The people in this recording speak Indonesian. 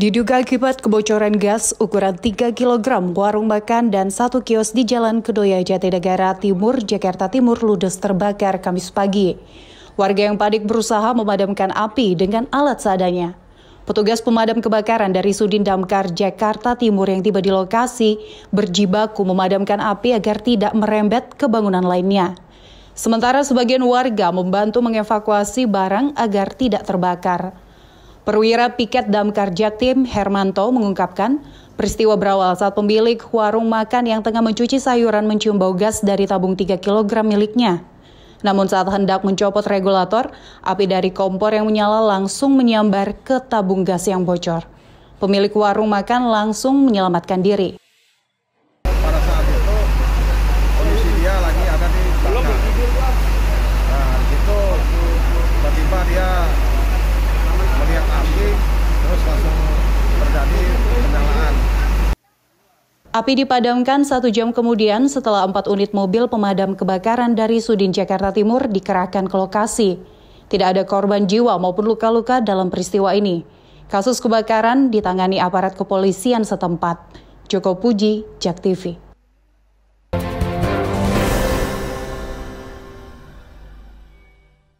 Diduga akibat kebocoran gas ukuran 3 kg, warung makan dan satu kios di Jalan Kedoya Jatinegara Timur, Jakarta Timur ludes terbakar Kamis pagi. Warga yang padik berusaha memadamkan api dengan alat seadanya. Petugas pemadam kebakaran dari Sudin Damkar Jakarta Timur yang tiba di lokasi berjibaku memadamkan api agar tidak merembet ke bangunan lainnya. Sementara sebagian warga membantu mengevakuasi barang agar tidak terbakar. Perwira Piket Damkar Jaktim Hermanto mengungkapkan, peristiwa berawal saat pemilik warung makan yang tengah mencuci sayuran mencium bau gas dari tabung 3 kg miliknya. Namun saat hendak mencopot regulator, api dari kompor yang menyala langsung menyambar ke tabung gas yang bocor. Pemilik warung makan langsung menyelamatkan diri. terus langsung terjadi penyalaan. Api dipadamkan satu jam kemudian setelah empat unit mobil pemadam kebakaran dari Sudin Jakarta Timur dikerahkan ke lokasi. Tidak ada korban jiwa maupun luka-luka dalam peristiwa ini. Kasus kebakaran ditangani aparat kepolisian setempat. Joko Puji, Jak TV.